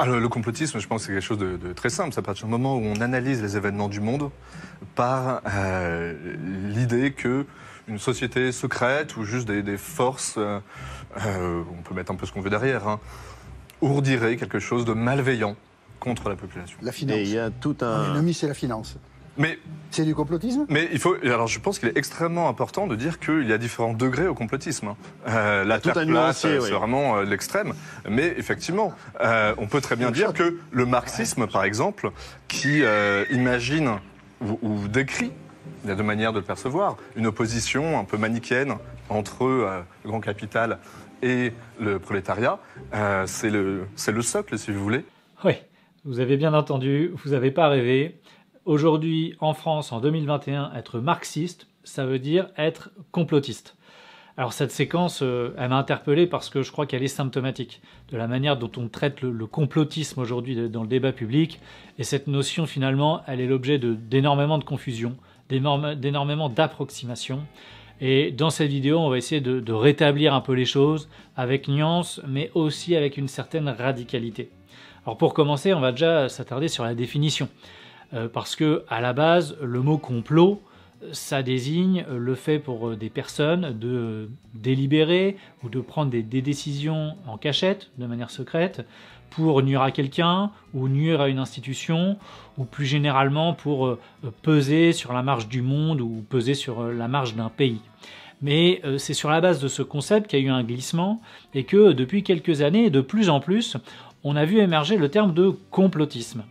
Alors, ah, le complotisme, je pense que c'est quelque chose de, très simple. Ça part partir du moment où on analyse les événements du monde par euh, l'idée que une société secrète ou juste des, forces, euh, euh, on peut mettre un peu ce qu'on veut derrière, hein, ourdirait quelque chose de malveillant contre la population. La finance. Et il y a tout un. L'ennemi, c'est la finance. Mais c'est du complotisme Mais il faut. Alors, je pense qu'il est extrêmement important de dire qu'il y a différents degrés au complotisme. Hein. Euh, la terre euh, c'est vraiment euh, l'extrême. Mais effectivement, on peut très bien dire que le marxisme, par exemple, qui imagine ou, décrit, il y a deux manières de le percevoir, une opposition un peu manichéenne entre le grand capital et le prolétariat, c'est le, le socle, si vous voulez. Oui, vous avez bien entendu, vous n'avez pas rêvé. Aujourd'hui, en France, en 2021, être marxiste, ça veut dire être complotiste. Alors cette séquence, euh, elle m'a interpellé parce que je crois qu'elle est symptomatique de la manière dont on traite le, complotisme aujourd'hui dans le débat public. Et cette notion, finalement, elle est l'objet d'énormément de, confusion, d'énormément d'approximations. Et dans cette vidéo, on va essayer de rétablir un peu les choses avec nuance, mais aussi avec une certaine radicalité. Alors pour commencer, on va déjà s'attarder sur la définition. Euh, parce que à la base, le mot complot, ça désigne le fait pour euh, des personnes de délibérer ou de prendre des, décisions en cachette, de manière secrète, pour nuire à quelqu'un ou nuire à une institution, ou plus généralement pour euh, peser sur la marge du monde ou peser sur la marge d'un pays. Mais c'est sur la base de ce concept qu'il y a eu un glissement et que depuis quelques années, de plus en plus, on a vu émerger le terme de complotisme.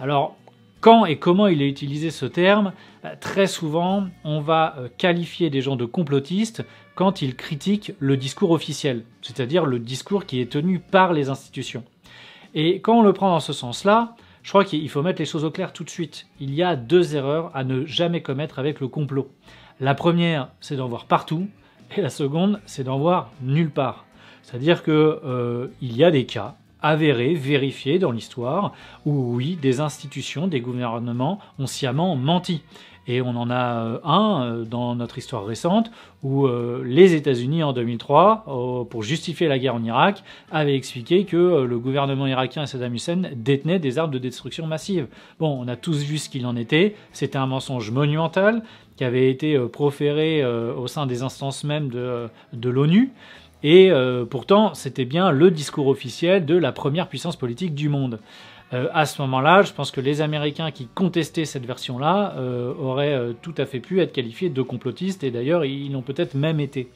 Alors, quand et comment il est utilisé ce terme, euh, très souvent on va euh, qualifier des gens de complotistes quand ils critiquent le discours officiel, c'est-à-dire le discours qui est tenu par les institutions. Et quand on le prend dans ce sens-là, je crois qu'il faut mettre les choses au clair tout de suite. Il y a deux erreurs à ne jamais commettre avec le complot. La première, c'est d'en voir partout, et la seconde, c'est d'en voir nulle part. C'est-à-dire qu'il euh, y a des cas avéré, vérifié dans l'histoire, où oui, des institutions, des gouvernements ont sciemment menti. Et on en a euh, un euh, dans notre histoire récente où euh, les États-Unis en 2003, pour justifier la guerre en Irak, avaient expliqué que le gouvernement irakien et Saddam Hussein détenaient des armes de destruction massive. Bon, on a tous vu ce qu'il en était. C'était un mensonge monumental qui avait été proféré au sein des instances même de, de l'ONU. Et euh, pourtant, c'était bien le discours officiel de la première puissance politique du monde. Euh, à ce moment-là, je pense que les Américains qui contestaient cette version-là euh, auraient euh, tout à fait pu être qualifiés de complotistes, et d'ailleurs, ils l'ont peut-être même été.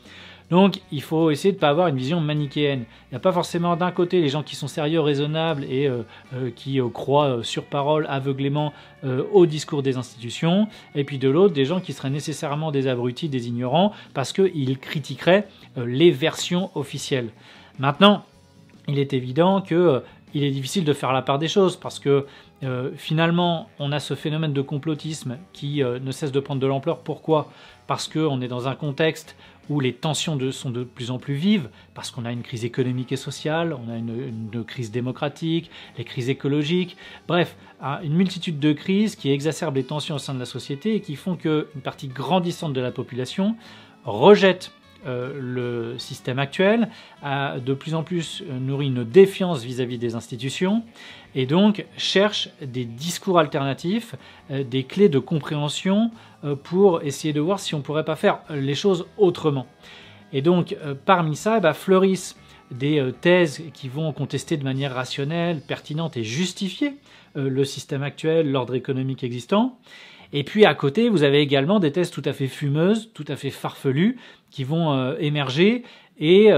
Donc il faut essayer de ne pas avoir une vision manichéenne. Il n'y a pas forcément d'un côté les gens qui sont sérieux, raisonnables et euh, euh, qui euh, croient sur parole aveuglément au discours des institutions, et puis de l'autre des gens qui seraient nécessairement des abrutis, des ignorants, parce qu'ils critiqueraient les versions officielles. Maintenant, il est évident qu'il est difficile de faire la part des choses parce que finalement, on a ce phénomène de complotisme qui ne cesse de prendre de l'ampleur. Pourquoi Parce qu'on est dans un contexte où les tensions sont de plus en plus vives, parce qu'on a une crise économique et sociale, on a une, crise démocratique, les crises écologiques, bref, une multitude de crises qui exacerbent les tensions au sein de la société et qui font qu'une partie grandissante de la population rejette euh, le système actuel, a de plus en plus euh, nourri une défiance vis-à-vis des institutions et donc cherche des discours alternatifs, euh, des clés de compréhension euh, pour essayer de voir si on pourrait pas faire les choses autrement. Et donc euh, parmi ça, bah, fleurissent des euh, thèses qui vont contester de manière rationnelle, pertinente et justifiée le système actuel, l'ordre économique existant. Et puis à côté, vous avez également des thèses tout à fait fumeuses, tout à fait farfelues, qui vont émerger et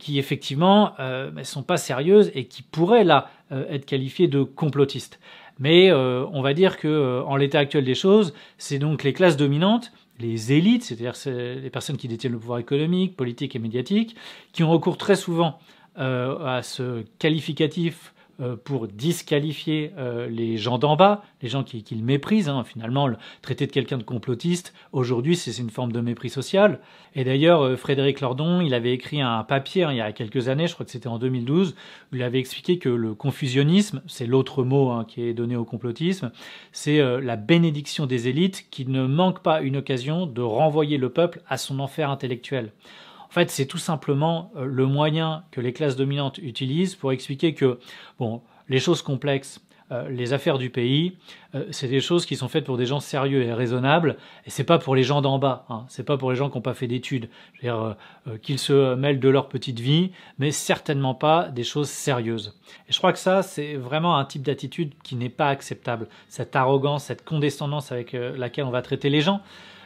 qui effectivement ne bah, sont pas sérieuses et qui pourraient là être qualifiées de complotistes. Mais euh, on va dire que euh, en l'état actuel des choses, c'est donc les classes dominantes, les élites, c'est-à-dire les personnes qui détiennent le pouvoir économique, politique et médiatique, qui ont recours très souvent euh, à ce qualificatif euh, pour disqualifier euh, les gens d'en bas, les gens qui, qui méprisent. Hein. Finalement, le traiter de quelqu'un de complotiste, aujourd'hui, c'est une forme de mépris social. Et d'ailleurs, euh, Frédéric Lordon, il avait écrit un papier hein, il y a quelques années, je crois que c'était en 2012, où il avait expliqué que le confusionnisme, c'est l'autre mot hein, qui est donné au complotisme, c'est la bénédiction des élites qui ne manque pas une occasion de renvoyer le peuple à son enfer intellectuel. En fait, c'est tout simplement euh, le moyen que les classes dominantes utilisent pour expliquer que, bon, les choses complexes, euh, les affaires du pays, euh, c'est des choses qui sont faites pour des gens sérieux et raisonnables, et c'est pas pour les gens d'en bas, hein, c'est pas pour les gens qui n'ont pas fait d'études, euh, qu'ils se mêlent de leur petite vie, mais certainement pas des choses sérieuses. Et je crois que ça, c'est vraiment un type d'attitude qui n'est pas acceptable, cette arrogance, cette condescendance avec laquelle on va traiter les gens,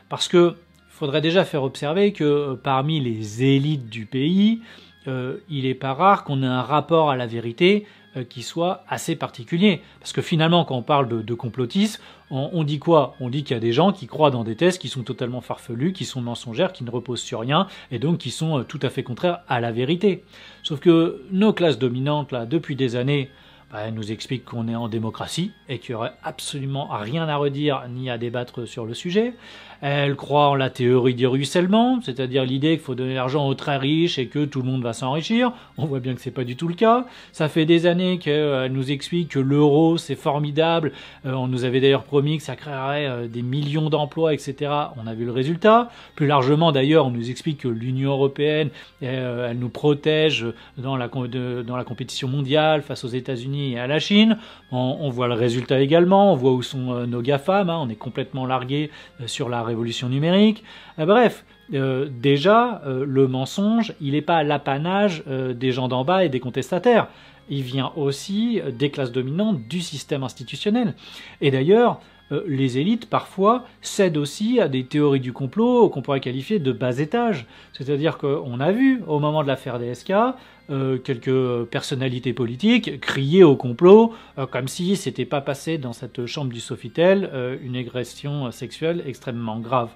parce que faudrait déjà faire observer que euh, parmi les élites du pays, euh, il n'est pas rare qu'on ait un rapport à la vérité euh, qui soit assez particulier. Parce que finalement, quand on parle de, de complotisme, on, on, dit quoi On dit qu'il y a des gens qui croient dans des thèses qui sont totalement farfelues, qui sont mensongères, qui ne reposent sur rien, et donc qui sont tout à fait contraires à la vérité. Sauf que nos classes dominantes, là, depuis des années, bah, elle nous explique qu'on est en démocratie et qu'il n'y aurait absolument rien à redire ni à débattre sur le sujet. Elle croit en la théorie du ruissellement, c'est-à-dire l'idée qu'il faut donner l'argent aux très riches et que tout le monde va s'enrichir. On voit bien que ce n'est pas du tout le cas. Ça fait des années qu'elle euh, nous explique que l'euro c'est formidable. Euh, on nous avait d'ailleurs promis que ça créerait euh, des millions d'emplois, etc. On a vu le résultat. Plus largement d'ailleurs, on nous explique que l'Union européenne, elle nous protège dans la, dans la compétition mondiale face aux États-Unis et à la Chine. On, voit le résultat également, on voit où sont euh, nos GAFAM, hein, on est complètement largué euh, sur la révolution numérique. Euh, bref, déjà, le mensonge, il n'est pas l'apanage des gens d'en bas et des contestataires. Il vient aussi des classes dominantes du système institutionnel. Et d'ailleurs, euh, les élites parfois cèdent aussi à des théories du complot qu'on pourrait qualifier de bas étage. C'est-à-dire qu'on a vu au moment de l'affaire DSK euh, quelques personnalités politiques crier au complot euh, comme si c'était pas passé dans cette chambre du Sofitel une agression sexuelle extrêmement grave.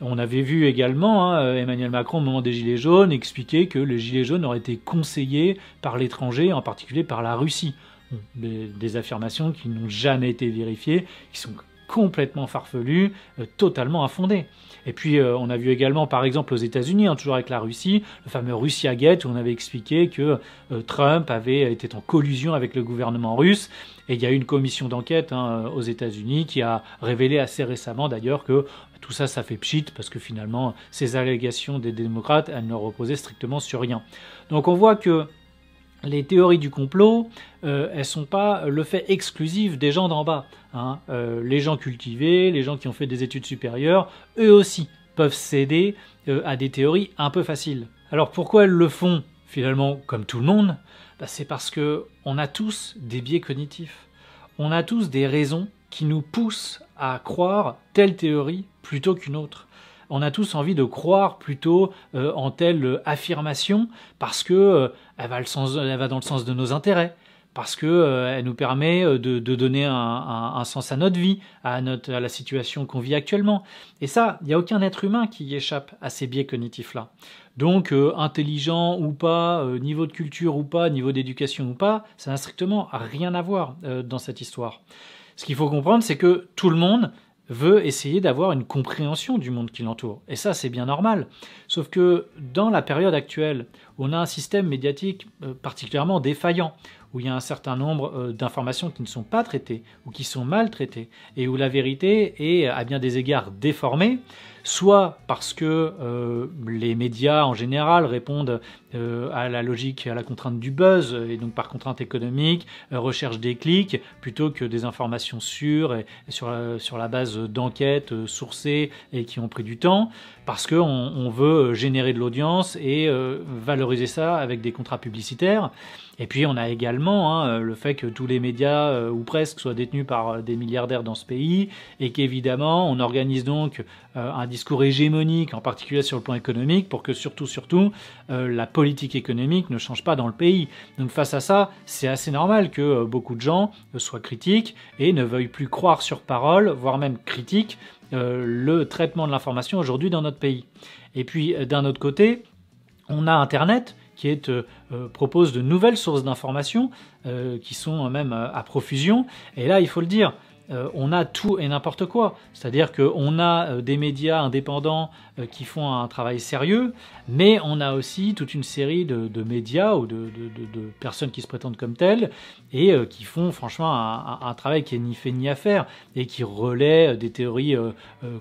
On avait vu également hein, Emmanuel Macron au moment des Gilets jaunes expliquer que les Gilets jaunes auraient été conseillés par l'étranger, en particulier par la Russie. Hmm. des, affirmations qui n'ont jamais été vérifiées, qui sont complètement farfelues, euh, totalement infondées. Et puis euh, on a vu également par exemple aux États-Unis, hein, toujours avec la Russie, le fameux Russia Gate où on avait expliqué que euh, Trump avait été en collusion avec le gouvernement russe. Et il y a eu une commission d'enquête hein, aux États-Unis qui a révélé assez récemment d'ailleurs que tout ça, ça fait pchit parce que finalement ces allégations des démocrates, elles ne reposaient strictement sur rien. Donc on voit que les théories du complot, elles euh, elles sont pas le fait exclusif des gens d'en bas. Hein. Euh, les gens cultivés, les gens qui ont fait des études supérieures, eux aussi peuvent céder euh, à des théories un peu faciles. Alors pourquoi elles le font finalement comme tout le monde bah, C'est parce que on a tous des biais cognitifs. On a tous des raisons qui nous poussent à croire telle théorie plutôt qu'une autre on a tous envie de croire plutôt euh, en telle euh, affirmation parce que euh, elle, va dans le sens de nos intérêts parce que elle nous permet de, donner un, sens à notre vie, à, la situation qu'on vit actuellement. Et ça, il n'y a aucun être humain qui échappe à ces biais cognitifs-là. Donc, intelligent ou pas, niveau de culture ou pas, niveau d'éducation ou pas, ça n'a strictement rien à voir dans cette histoire. Ce qu'il faut comprendre, c'est que tout le monde veut essayer d'avoir une compréhension du monde qui l'entoure. Et ça, c'est bien normal. Sauf que dans la période actuelle on a un système médiatique euh, particulièrement défaillant, où il y a un certain nombre euh, d'informations qui ne sont pas traitées ou qui sont mal traitées, et où la vérité est à bien des égards déformée, soit parce que euh, les médias en général répondent à la logique, à la contrainte du buzz, et donc par contrainte économique, recherchent des clics, plutôt que des informations sûres et, sur, la base d'enquêtes sourcées et qui ont pris du temps, parce qu'on veut générer de l'audience et valoriser ça avec des contrats publicitaires. Et puis on a également hein, euh, le fait que tous les médias, euh, ou presque, soient détenus par euh, des milliardaires dans ce pays, et qu'évidemment on organise donc un discours hégémonique, en particulier sur le plan économique, pour que surtout, surtout, la politique économique ne change pas dans le pays. Donc face à ça, c'est assez normal que beaucoup de gens soient critiques et ne veuillent plus croire sur parole, voire même critiques, le traitement de l'information aujourd'hui dans notre pays. Et puis d'un autre côté, on a Internet qui euh, euh, propose de nouvelles sources d'informations euh, qui sont même à profusion. Et là, il faut le dire, euh, on a tout et n'importe quoi. C'est-à-dire qu'on a euh, des médias indépendants euh, qui font un travail sérieux, mais on a aussi toute une série de, médias ou de, personnes qui se prétendent comme telles et qui font franchement un, travail qui est ni fait ni à faire et qui relaient des théories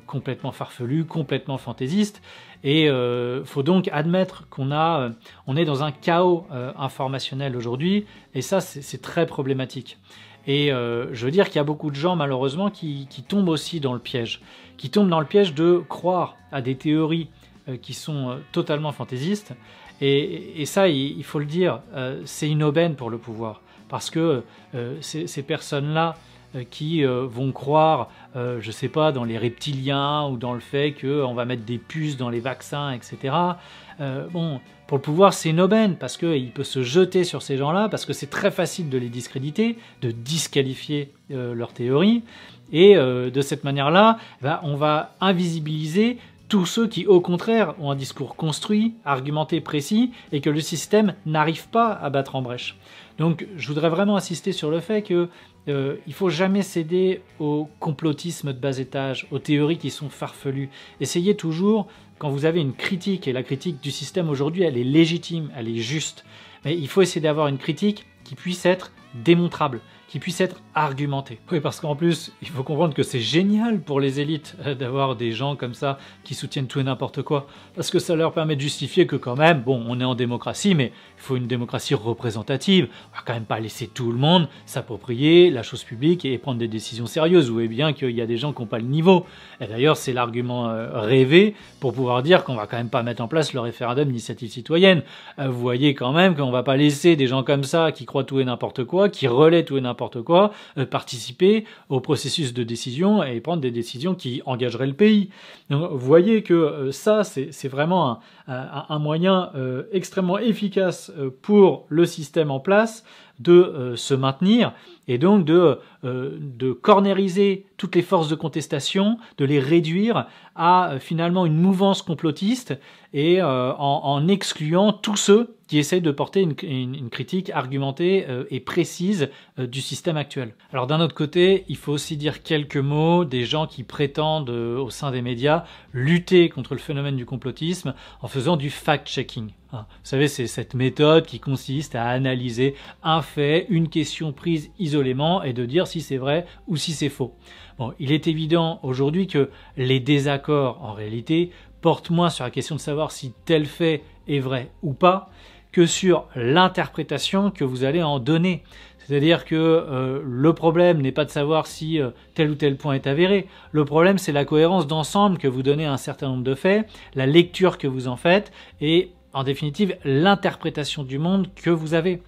complètement farfelues, complètement fantaisistes. Et il faut donc admettre qu'on a, on est dans un chaos informationnel aujourd'hui, et ça c'est très problématique. Et euh, je veux dire qu'il y a beaucoup de gens malheureusement qui, tombent aussi dans le piège, qui tombent dans le piège de croire à des théories euh, qui sont euh, totalement fantaisistes. Et, ça, il, faut le dire, c'est une aubaine pour le pouvoir, parce que ces personnes-là qui vont croire, je ne sais pas, dans les reptiliens ou dans le fait qu'on va mettre des puces dans les vaccins, etc. bon, pour le pouvoir, c'est une aubaine, parce qu'il peut se jeter sur ces gens-là, parce que c'est très facile de les discréditer, de disqualifier euh, leurs théories, théorie, et euh, de cette manière-là, eh ben, on va invisibiliser tous ceux qui, au contraire, ont un discours construit, argumenté, précis, et que le système n'arrive pas à battre en brèche. Donc je voudrais vraiment insister sur le fait que ne euh, faut jamais céder au complotisme de bas étage, aux théories qui sont farfelues. Essayez toujours quand vous avez une critique, et la critique du système aujourd'hui, elle est légitime, elle est juste, mais il faut essayer d'avoir une critique qui puisse être démontrable, qui puisse être argumenté. Oui, parce qu'en plus, il faut comprendre que c'est génial pour les élites euh, d'avoir des gens comme ça qui soutiennent tout et n'importe quoi, parce que ça leur permet de justifier que quand même, bon, on est en démocratie, mais il faut une démocratie représentative. On va quand même pas laisser tout le monde s'approprier la chose publique et prendre des décisions sérieuses. Ou bien qu'il y a des gens qui n'ont pas le niveau. Et d'ailleurs, c'est l'argument euh, rêvé pour pouvoir dire qu'on va quand même pas mettre en place le référendum d'initiative citoyenne. Euh, vous voyez quand même qu'on va pas laisser des gens comme ça qui croient tout et n'importe quoi, qui relaie tout et n'importe quoi, euh, participer au processus de décision et prendre des décisions qui engageraient le pays. Donc vous voyez que euh, ça, c'est vraiment un moyen euh, extrêmement efficace pour le système en place de euh, se maintenir et donc de, euh, de cornériser toutes les forces de contestation, de les réduire à euh, finalement une mouvance complotiste et en, en, excluant tous ceux qui essaient de porter une, une critique argumentée et précise du système actuel. Alors d'un autre côté, il faut aussi dire quelques mots des gens qui prétendent au sein des médias lutter contre le phénomène du complotisme en faisant du fact-checking. Ah, vous savez, c'est cette méthode qui consiste à analyser un fait, une question prise isolément et de dire si c'est vrai ou si c'est faux. Bon, il est évident aujourd'hui que les désaccords, en réalité, portent moins sur la question de savoir si tel fait est vrai ou pas que sur l'interprétation que vous allez en donner. C'est-à-dire que euh, le problème n'est pas de savoir si euh, tel ou tel point est avéré. Le problème, c'est la cohérence d'ensemble que vous donnez à un certain nombre de faits, la lecture que vous en faites et en définitive l'interprétation du monde que vous avez.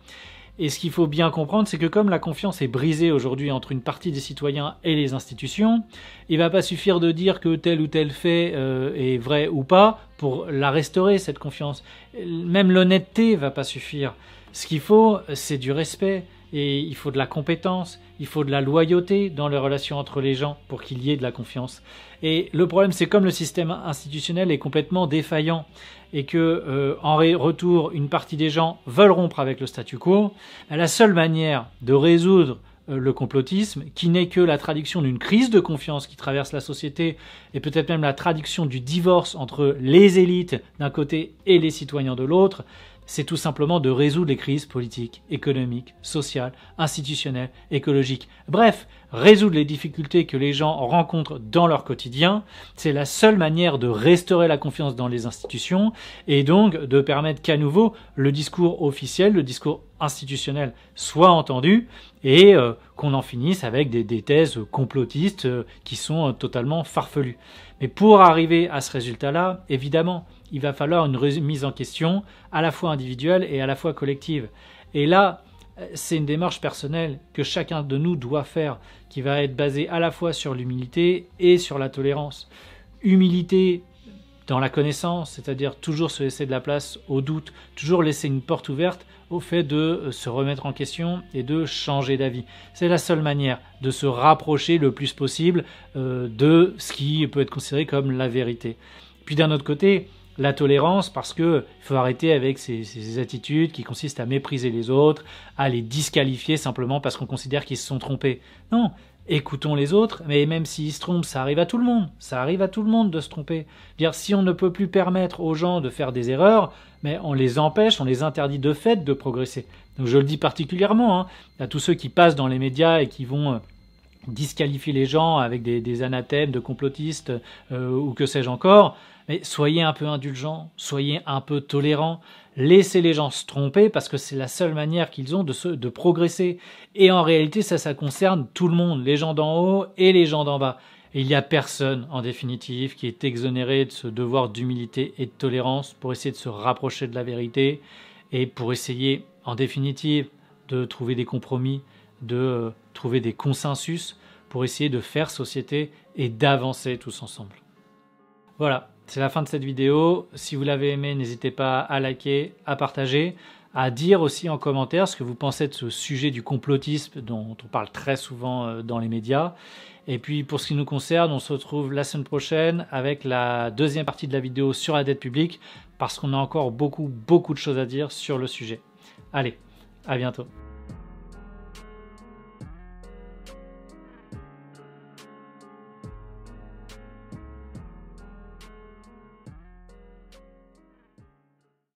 Et ce qu'il faut bien comprendre, c'est que comme la confiance est brisée aujourd'hui entre une partie des citoyens et les institutions, il ne va pas suffire de dire que tel ou tel fait euh, est vrai ou pas pour la restaurer, cette confiance. Même l'honnêteté ne va pas suffire. Ce qu'il faut, c'est du respect, et il faut de la compétence, il faut de la loyauté dans les relations entre les gens pour qu'il y ait de la confiance. Et le problème, c'est comme le système institutionnel est complètement défaillant et que euh, en retour, une partie des gens veulent rompre avec le statu quo, ben, la seule manière de résoudre euh, le complotisme, qui n'est que la traduction d'une crise de confiance qui traverse la société, et peut-être même la traduction du divorce entre les élites d'un côté et les citoyens de l'autre, c'est tout simplement de résoudre les crises politiques, économiques, sociales, institutionnelles, écologiques. Bref, résoudre les difficultés que les gens rencontrent dans leur quotidien, c'est la seule manière de restaurer la confiance dans les institutions et donc de permettre qu'à nouveau le discours officiel, le discours institutionnel soit entendu et euh, qu'on en finisse avec des, thèses complotistes euh, qui sont euh, totalement farfelues. Mais pour arriver à ce résultat-là, évidemment, il va falloir une remise en question à la fois individuelle et à la fois collective. Et là, euh, c'est une démarche personnelle que chacun de nous doit faire, qui va être basée à la fois sur l'humilité et sur la tolérance. Humilité dans la connaissance, c'est-à-dire toujours se laisser de la place au doute, toujours laisser une porte ouverte au fait de euh, se remettre en question et de changer d'avis. C'est la seule manière de se rapprocher le plus possible euh, de ce qui peut être considéré comme la vérité. Puis d'un autre côté, la tolérance parce qu'il faut arrêter avec ces, attitudes qui consistent à mépriser les autres, à les disqualifier simplement parce qu'on considère qu'ils se sont trompés. Non, écoutons les autres, mais même s'ils se trompent, ça arrive à tout le monde. Ça arrive à tout le monde de se tromper. Dire si on ne peut plus permettre aux gens de faire des erreurs, mais on les empêche, on les interdit de fait de progresser. Donc je le dis particulièrement hein, à tous ceux qui passent dans les médias et qui vont euh, disqualifier les gens avec des, anathèmes de complotistes euh, ou que sais-je encore. Mais soyez un peu indulgent, soyez un peu tolérants. laissez les gens se tromper parce que c'est la seule manière qu'ils ont de, de progresser. Et en réalité, ça, ça concerne tout le monde, les gens d'en haut et les gens d'en bas. Et il n'y a personne, en définitive, qui est exonéré de ce devoir d'humilité et de tolérance pour essayer de se rapprocher de la vérité et pour essayer, en définitive, de trouver des compromis, de euh, trouver des consensus pour essayer de faire société et d'avancer tous ensemble. Voilà, c'est la fin de cette vidéo. Si vous l'avez aimé, n'hésitez pas à liker, à partager, à dire aussi en commentaire ce que vous pensez de ce sujet du complotisme dont on parle très souvent euh, dans les médias. Et puis pour ce qui nous concerne, on se retrouve la semaine prochaine avec la deuxième partie de la vidéo sur la dette publique parce qu'on a encore beaucoup beaucoup de choses à dire sur le sujet. Allez, à bientôt.